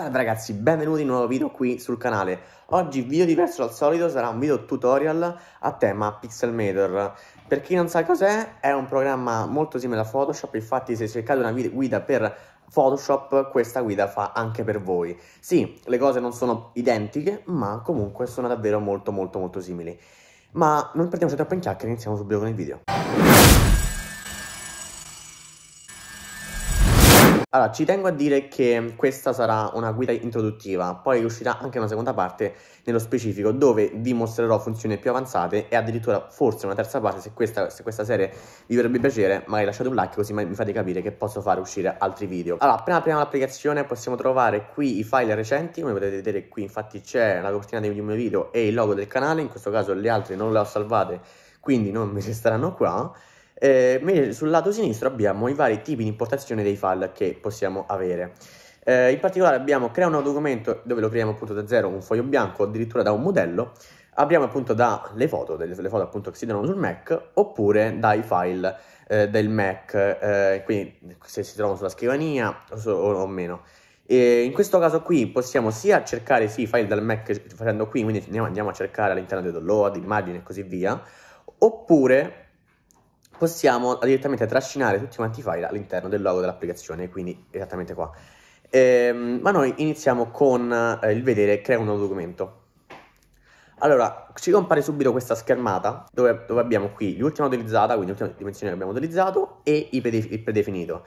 Salve ragazzi, benvenuti in un nuovo video qui sul canale. Oggi video diverso dal solito, sarà un video tutorial a tema Pixelmator. Per chi non sa cos'è, è un programma molto simile a Photoshop, infatti se cercate una guida per Photoshop questa guida fa anche per voi. Sì, le cose non sono identiche, ma comunque sono davvero molto molto molto simili. Ma non perdiamoci troppo in chiacchiere, iniziamo subito con il video. Allora, ci tengo a dire che questa sarà una guida introduttiva, poi uscirà anche una seconda parte nello specifico dove vi mostrerò funzioni più avanzate e addirittura forse una terza parte se questa, se questa serie vi dovrebbe piacere magari lasciate un like così mi fate capire che posso fare uscire altri video. Allora, appena apriamo l'applicazione possiamo trovare qui i file recenti, come potete vedere qui infatti c'è la copertina dei miei video e il logo del canale, in questo caso le altre non le ho salvate quindi non mi resteranno qua eh, mentre sul lato sinistro abbiamo i vari tipi di importazione dei file che possiamo avere. Eh, in particolare abbiamo crea un nuovo documento dove lo creiamo appunto da zero, un foglio bianco, addirittura da un modello. Abbiamo appunto dalle foto, delle, delle foto appunto che si trovano sul Mac, oppure dai file eh, del Mac, eh, quindi se si trovano sulla scrivania o, so, o meno. E in questo caso qui possiamo sia cercare sì, i file dal Mac facendo qui, quindi andiamo, andiamo a cercare all'interno di download, immagini e così via, oppure possiamo direttamente trascinare tutti quanti i file all'interno del logo dell'applicazione, quindi esattamente qua. Ehm, ma noi iniziamo con eh, il vedere crea un nuovo documento. Allora, ci compare subito questa schermata dove, dove abbiamo qui l'ultima utilizzata, quindi l'ultima dimensione che abbiamo utilizzato e il, predef- il predefinito.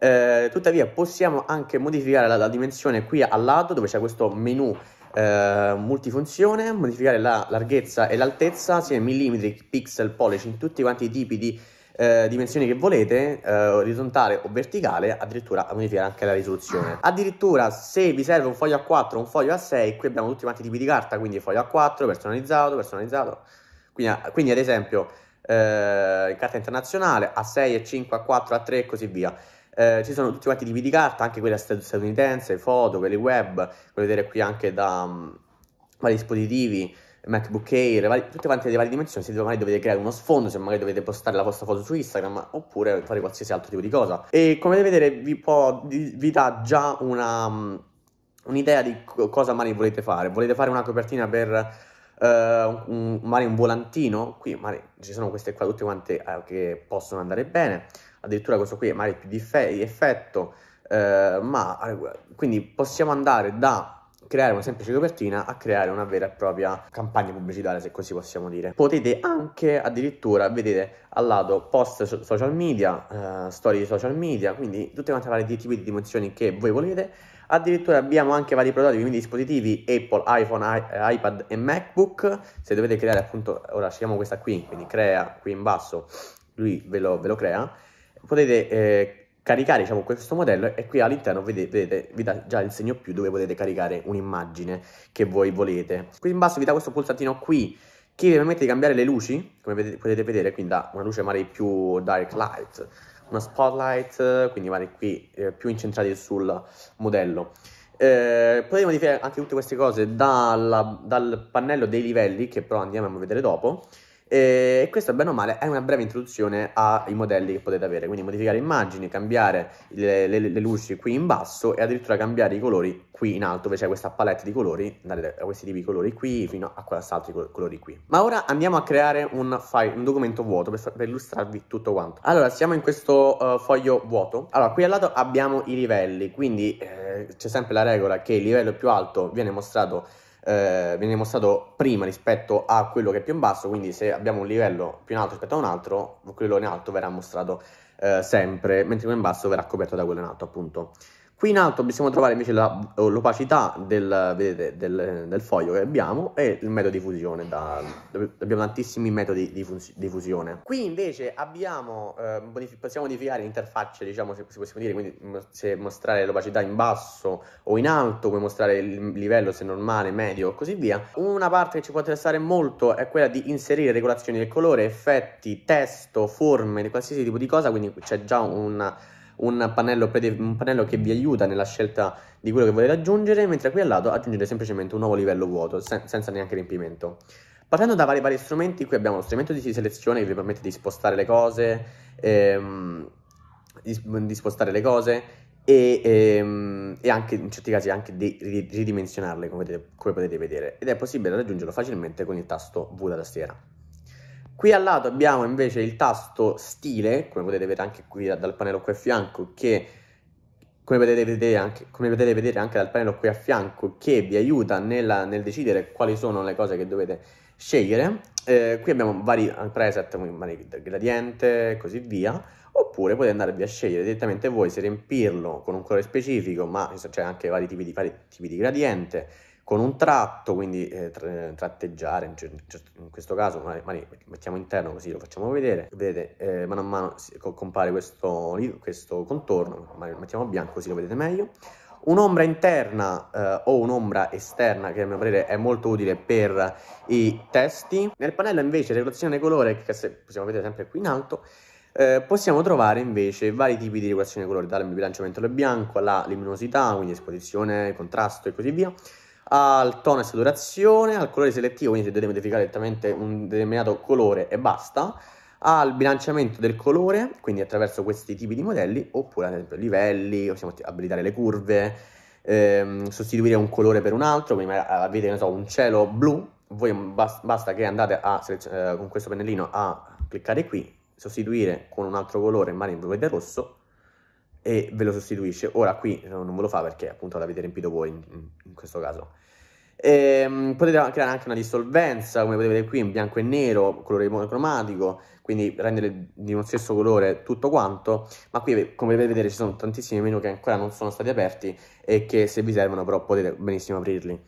Eh, tuttavia possiamo anche modificare la, la, dimensione qui al lato dove c'è questo menu eh, multifunzione, modificare la larghezza e l'altezza sia in millimetri, pixel, pollici, in tutti quanti i tipi di eh, dimensioni che volete, eh, orizzontale o verticale, addirittura modificare anche la risoluzione. Addirittura se vi serve un foglio A4 o un foglio A6, qui abbiamo tutti quanti i tipi di carta, quindi foglio A4, personalizzato, personalizzato. Quindi, eh, quindi ad esempio eh, carta internazionale, A6, A5, A4, A3 e così via. Eh, ci sono tutti quanti tipi di carta, anche quella statunitense, foto, quelle web, puoi vedere qui anche da um, vari dispositivi, MacBook Air, vari, tutte quante le varie dimensioni, se magari dovete creare uno sfondo, se magari dovete postare la vostra foto su Instagram, oppure fare qualsiasi altro tipo di cosa. E come potete vedere vi, può, vi dà già una, um, un'idea di co- cosa magari volete fare. Volete fare una copertina per... Uh, un, magari un volantino, qui magari ci sono queste qua tutte quante eh, che possono andare bene addirittura questo qui è magari più di effetto, eh, ma eh, quindi possiamo andare da creare una semplice copertina a creare una vera e propria campagna pubblicitaria, se così possiamo dire. Potete anche addirittura vedere al lato post social media, eh, storie di social media, quindi tutte quante varie tipi di dimensioni che voi volete. Addirittura abbiamo anche vari prototipi, quindi dispositivi Apple, iPhone, eh, iPad e MacBook. Se dovete creare appunto, ora scegliamo questa qui, quindi crea qui in basso, lui ve lo, ve lo crea potete eh, caricare diciamo, questo modello e qui all'interno vedete, vedete vi dà già il segno più dove potete caricare un'immagine che voi volete. Qui in basso vi dà questo pulsantino qui che vi permette di cambiare le luci, come vedete, potete vedere, quindi da una luce magari più direct light, una spotlight, quindi magari qui eh, più incentrati sul modello. Eh, potete modificare anche tutte queste cose dalla, dal pannello dei livelli, che però andiamo a vedere dopo, eh, e questo, bene o male, è una breve introduzione ai modelli che potete avere, quindi modificare immagini, cambiare le, le, le luci qui in basso e addirittura cambiare i colori qui in alto, dove c'è questa palette di colori, andate da questi tipi di colori qui fino a questi altri colori qui. Ma ora andiamo a creare un file, un documento vuoto per, per illustrarvi tutto quanto. Allora, siamo in questo uh, foglio vuoto. Allora, qui al lato abbiamo i livelli, quindi eh, c'è sempre la regola che il livello più alto viene mostrato eh, viene mostrato prima rispetto a quello che è più in basso, quindi se abbiamo un livello più in alto rispetto a un altro, quello in alto verrà mostrato eh, sempre, mentre quello in basso verrà coperto da quello in alto, appunto. Qui in alto possiamo trovare invece la, l'opacità del, vedete, del, del, foglio che abbiamo e il metodo di fusione. Da, abbiamo tantissimi metodi di, fus- di fusione. Qui invece abbiamo, eh, modific- possiamo modificare l'interfaccia, diciamo, se possiamo dire, quindi se mostrare l'opacità in basso o in alto, come mostrare il livello se normale, medio e così via. Una parte che ci può interessare molto è quella di inserire regolazioni del colore, effetti, testo, forme, di qualsiasi tipo di cosa, quindi c'è già una un pannello, un pannello, che vi aiuta nella scelta di quello che volete aggiungere, mentre qui al lato aggiungere semplicemente un nuovo livello vuoto, sen senza neanche riempimento. Partendo da vari, vari, strumenti, qui abbiamo lo strumento di selezione che vi permette di spostare le cose, ehm, di, di spostare le cose, e, ehm, e, anche in certi casi anche di ridimensionarle come potete, come potete vedere ed è possibile raggiungerlo facilmente con il tasto V da tastiera. Qui al lato abbiamo invece il tasto stile, come potete vedere anche qui dal pannello qui a fianco, che come potete vedere anche, potete vedere anche dal pannello qui a fianco, che vi aiuta nella, nel decidere quali sono le cose che dovete scegliere. Eh, qui abbiamo vari preset, vari gradiente e così via, oppure potete andarvi a scegliere direttamente voi se riempirlo con un colore specifico, ma c'è cioè, anche vari tipi di, vari tipi di gradiente, con un tratto, quindi eh, tratteggiare in, in, questo caso, magari mettiamo interno così lo facciamo vedere, vedete eh, mano a mano compare questo, questo contorno, magari mettiamo bianco così lo vedete meglio, Un'ombra interna eh, o un'ombra esterna, che a mio parere è molto utile per i testi. Nel pannello invece regolazione colore, che se possiamo vedere sempre qui in alto, eh, possiamo trovare invece vari tipi di regolazione colore, dal bilanciamento del bianco alla luminosità, quindi esposizione, contrasto e così via al tono e saturazione, al colore selettivo, quindi se dovete modificare direttamente un determinato colore e basta, al bilanciamento del colore, quindi attraverso questi tipi di modelli, oppure ad esempio livelli, possiamo abilitare le curve, ehm, sostituire un colore per un altro, quindi ah, avete so, un cielo blu, voi bas- basta che andate a, eh, con questo pennellino a cliccare qui, sostituire con un altro colore, magari in rosso, e ve lo sostituisce. Ora qui non ve lo fa perché appunto l'avete riempito voi in, in questo caso. E, ehm, potete creare anche una dissolvenza, come potete vedere qui, in bianco e nero, colore monocromatico, quindi rendere di uno stesso colore tutto quanto, ma qui come potete vedere ci sono tantissimi menu che ancora non sono stati aperti e che se vi servono però potete benissimo aprirli.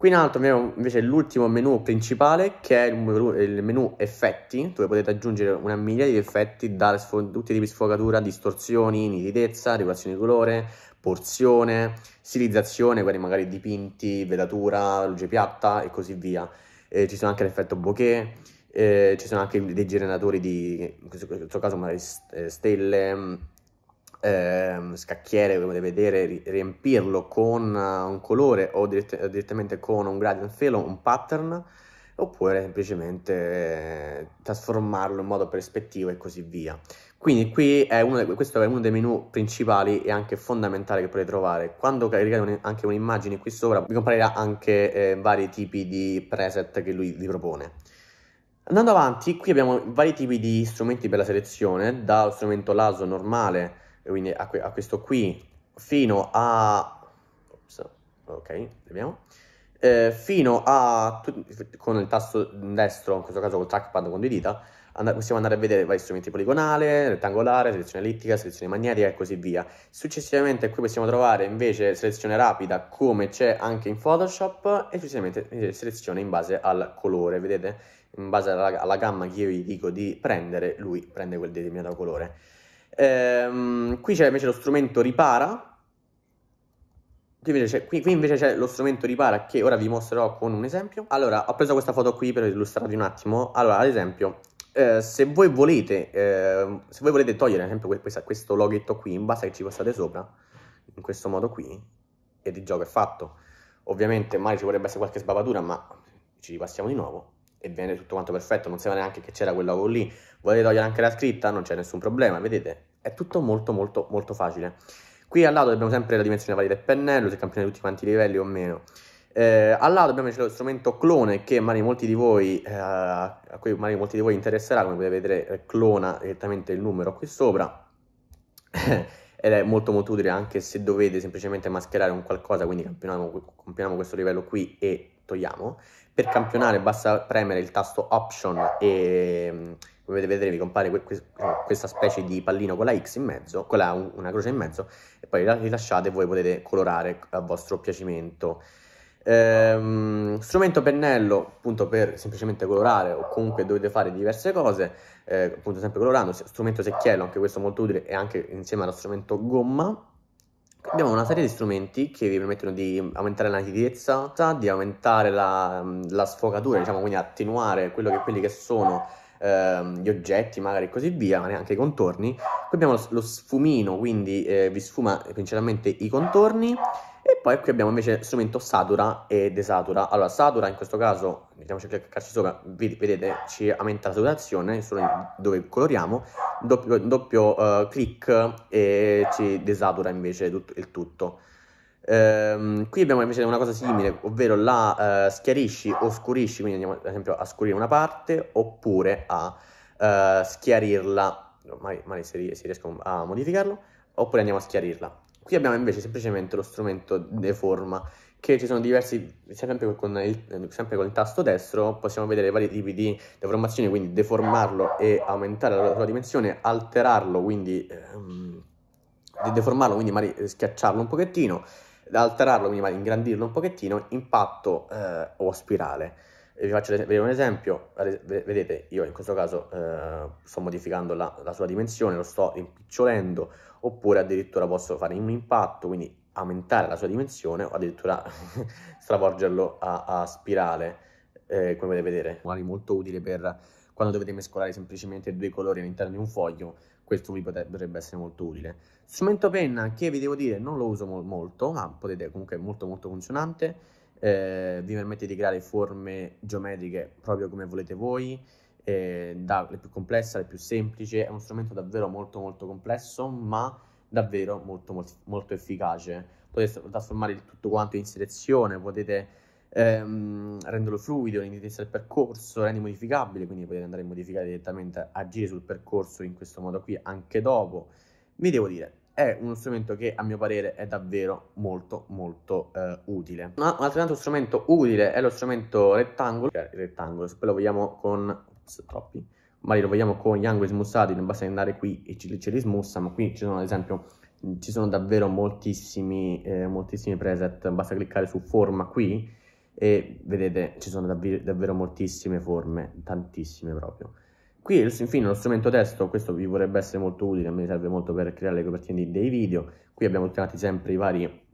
Qui in alto abbiamo invece l'ultimo menu principale che è il menu, il menu, effetti dove potete aggiungere una migliaia di effetti da tutti i tipi di sfogatura, distorsioni, nitidezza, regolazione di colore, porzione, stilizzazione, quindi magari dipinti, vedatura, luce piatta e così via. Eh, ci sono anche l'effetto bokeh, eh, ci sono anche dei generatori di, in questo caso magari eh, stelle, eh, scacchiere come deve vedere riempirlo con eh, un colore o dirett- direttamente con un gradient fill un pattern oppure semplicemente eh, trasformarlo in modo perspettivo e così via. Quindi qui è uno, questo è uno dei menu principali e anche fondamentale che potete trovare. Quando caricate anche un'immagine qui sopra vi comparirà anche eh, vari tipi di preset che lui vi propone. Andando avanti, qui abbiamo vari tipi di strumenti per la selezione, dallo strumento laso normale quindi a, que a questo qui, fino a... Ops, ok, vediamo. Eh, fino a... con il tasto destro, in questo caso col trackpad con due dita, And possiamo andare a vedere vari strumenti poligonale, rettangolare, selezione ellittica, selezione magnetica e così via. Successivamente qui possiamo trovare invece selezione rapida come c'è anche in Photoshop e successivamente eh, selezione in base al colore, vedete? In base alla, alla gamma che io gli dico di prendere, lui prende quel determinato colore. Ehm, qui c'è invece lo strumento ripara. Qui invece, qui, qui invece, c'è lo strumento ripara che ora vi mostrerò con un esempio. Allora, ho preso questa foto qui per illustrarvi un attimo. Allora, ad esempio, eh, se, voi volete, eh, se voi volete togliere, ad esempio, questa, questo loghetto qui, in base che ci passate sopra, in questo modo qui, e il gioco è fatto. Ovviamente, magari ci vorrebbe essere qualche sbavatura, ma ci ripassiamo di nuovo e viene tutto quanto perfetto, non sapeva neanche che c'era quel logo lì, volete togliere anche la scritta, non c'è nessun problema, vedete? È tutto molto molto molto facile. Qui al lato abbiamo sempre la dimensione varia del pennello, se campione tutti quanti i livelli o meno. Eh, al lato abbiamo invece lo strumento clone che magari molti di voi, eh, a cui magari molti di voi interesserà, come potete vedere eh, clona direttamente il numero qui sopra. ed è molto molto utile anche se dovete semplicemente mascherare un qualcosa, quindi campioniamo, campioniamo questo livello qui e togliamo, per campionare basta premere il tasto Option e mm, come potete vedere vi compare eh, questa specie di pallino con la X in mezzo, con la, una croce in mezzo e poi la rilasciate e voi potete colorare a vostro piacimento. Ehm, strumento pennello appunto per semplicemente colorare o comunque dovete fare diverse cose eh, appunto sempre colorando strumento secchiello anche questo molto utile e anche insieme allo strumento gomma Abbiamo una serie di strumenti che vi permettono di aumentare la nitidezza, di aumentare la, la sfocatura, diciamo, quindi attenuare che, quelli che sono ehm, gli oggetti, magari e così via, ma neanche i contorni. Qui abbiamo lo, lo sfumino, quindi eh, vi sfuma principalmente i contorni e poi qui abbiamo invece strumento satura e desatura. Allora, satura in questo caso, mettiamoci a caccarci sopra, vedete, ci aumenta la saturazione solo dove coloriamo, doppio, doppio uh, clic e ci desatura invece tutto, il tutto. Ehm, qui abbiamo invece una cosa simile, ovvero la uh, schiarisci o scurisci, quindi andiamo ad esempio a scurire una parte oppure a uh, schiarirla, magari, magari se riesco a modificarlo, oppure andiamo a schiarirla. Qui abbiamo invece semplicemente lo strumento deforma, che ci sono diversi, sempre con, il, sempre con il tasto destro possiamo vedere vari tipi di deformazioni, quindi deformarlo e aumentare la sua dimensione, alterarlo, quindi ehm, deformarlo, quindi magari schiacciarlo un pochettino, alterarlo, quindi magari ingrandirlo un pochettino, impatto eh, o spirale. vi faccio vedere un esempio, vedete io in questo caso eh, sto modificando la, la sua dimensione, lo sto impicciolendo, oppure addirittura posso fare un impatto, quindi aumentare la sua dimensione o addirittura stravolgerlo a, a spirale, eh, come potete vedere. Magari molto utile per quando dovete mescolare semplicemente due colori all'interno di un foglio, questo vi potrebbe essere molto utile. Strumento penna che vi devo dire non lo uso mo- molto, ma potete comunque è molto molto funzionante, eh, vi permette di creare forme geometriche proprio come volete voi, eh, dalle più complesse alle più semplici, è uno strumento davvero molto molto complesso, ma davvero molto molto, molto efficace. Potete trasformare tutto quanto in selezione, potete ehm, renderlo fluido, l'indirizzo del percorso, rendi modificabile, quindi potete andare a modificare direttamente, agire sul percorso in questo modo qui anche dopo. Vi devo dire, è uno strumento che a mio parere è davvero molto molto eh, utile. Un altro, strumento utile è lo strumento rettangolo, il rettangolo se poi lo vogliamo con sono troppi, magari lo vediamo con gli angoli smussati, non basta andare qui e ce, ce li smussa, ma qui ci sono ad esempio, ci sono davvero moltissimi, eh, moltissimi preset, basta cliccare su forma qui e vedete ci sono davvero, davvero moltissime forme, tantissime proprio. Qui infine lo strumento testo, questo vi vorrebbe essere molto utile, a me serve molto per creare le copertine dei video, qui abbiamo creato sempre i vari,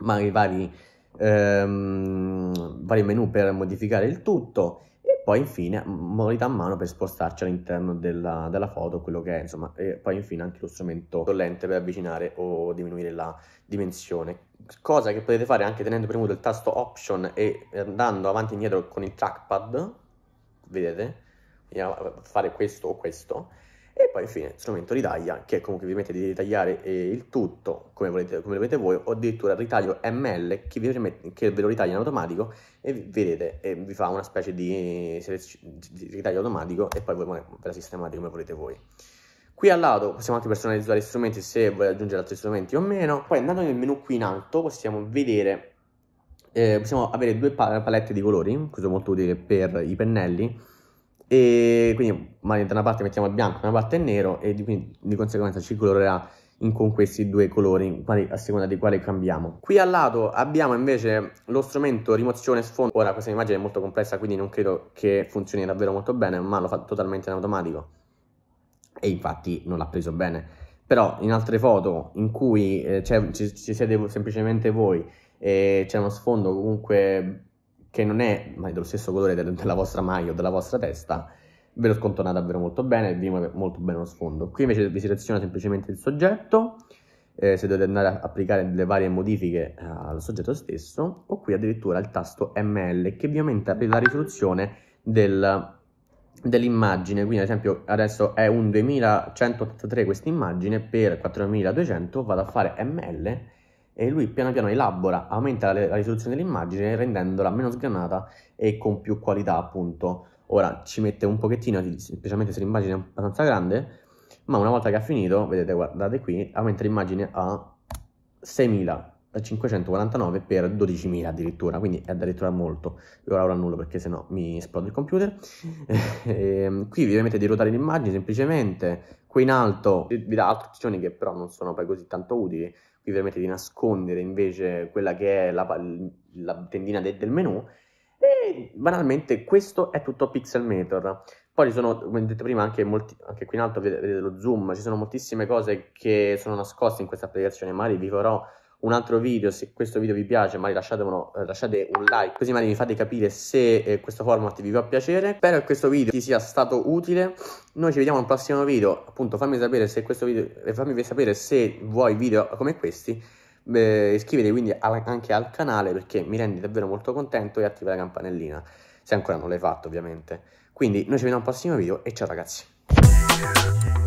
ma i vari, ehm, vari menu per modificare il tutto, poi infine modalità a mano per spostarci all'interno della, della foto, quello che è, insomma, e poi infine anche lo strumento lente per avvicinare o diminuire la dimensione. Cosa che potete fare anche tenendo premuto il tasto Option e andando avanti e indietro con il trackpad, vedete, fare questo o questo, e poi infine strumento ridaglia, che comunque vi permette di ritagliare eh, il tutto come volete, come volete, voi, o addirittura ritaglio ML che, permette, che, ve lo ritaglia in automatico e vedete, eh, vi fa una specie di, di, ritaglio automatico e poi voi ve la sistemate come volete voi. Qui al lato possiamo anche personalizzare gli strumenti se vuoi aggiungere altri strumenti o meno. Poi andando nel menu qui in alto possiamo vedere, eh, possiamo avere due palette di colori, questo è molto utile per i pennelli e quindi magari da una parte mettiamo il bianco, da una parte il nero e di, quindi, di conseguenza ci colorerà in, con questi due colori quali, a seconda di quale cambiamo. Qui al lato abbiamo invece lo strumento rimozione sfondo. Ora questa immagine è molto complessa quindi non credo che funzioni davvero molto bene ma lo fa totalmente in automatico e infatti non l'ha preso bene. Però in altre foto in cui eh, ci, ci siete semplicemente voi e c'è uno sfondo comunque che non è mai dello stesso colore della vostra maglia o della vostra testa, ve lo scontona davvero molto bene e vi muove molto bene lo sfondo. Qui invece vi seleziona semplicemente il soggetto, eh, se dovete andare a applicare delle varie modifiche eh, al soggetto stesso, o qui addirittura il tasto ML che vi aumenta la risoluzione del, dell'immagine, quindi ad esempio adesso è un 2183 questa immagine, per 4200 vado a fare ML e lui piano piano elabora, aumenta la, la risoluzione dell'immagine rendendola meno sgranata e con più qualità appunto. Ora ci mette un pochettino, specialmente se l'immagine è abbastanza grande, ma una volta che ha finito, vedete guardate qui, aumenta l'immagine a 6000 549 x 12.000 addirittura, quindi è addirittura molto. Io ora lo annullo perché sennò mi esplode il computer. e, ehm, qui vi permette di ruotare l'immagine semplicemente, qui in alto vi dà altre opzioni che però non sono poi così tanto utili, qui vi permette di nascondere invece quella che è la, la tendina de, del menu e banalmente questo è tutto pixelmator. Poi ci sono, come detto prima, anche, molti, anche qui in alto vedete lo zoom, ci sono moltissime cose che sono nascoste in questa applicazione, magari vi farò un altro video, se questo video vi piace magari lasciate, eh, lasciate un like così magari mi fate capire se eh, questo format vi va piacere. Spero che questo video ti sia stato utile, noi ci vediamo al prossimo video, appunto fammi sapere se, video, eh, fammi sapere se vuoi video come questi. Beh, iscriviti quindi anche al canale perché mi rendi davvero molto contento e attiva la campanellina se ancora non l'hai fatto ovviamente quindi noi ci vediamo al prossimo video e ciao ragazzi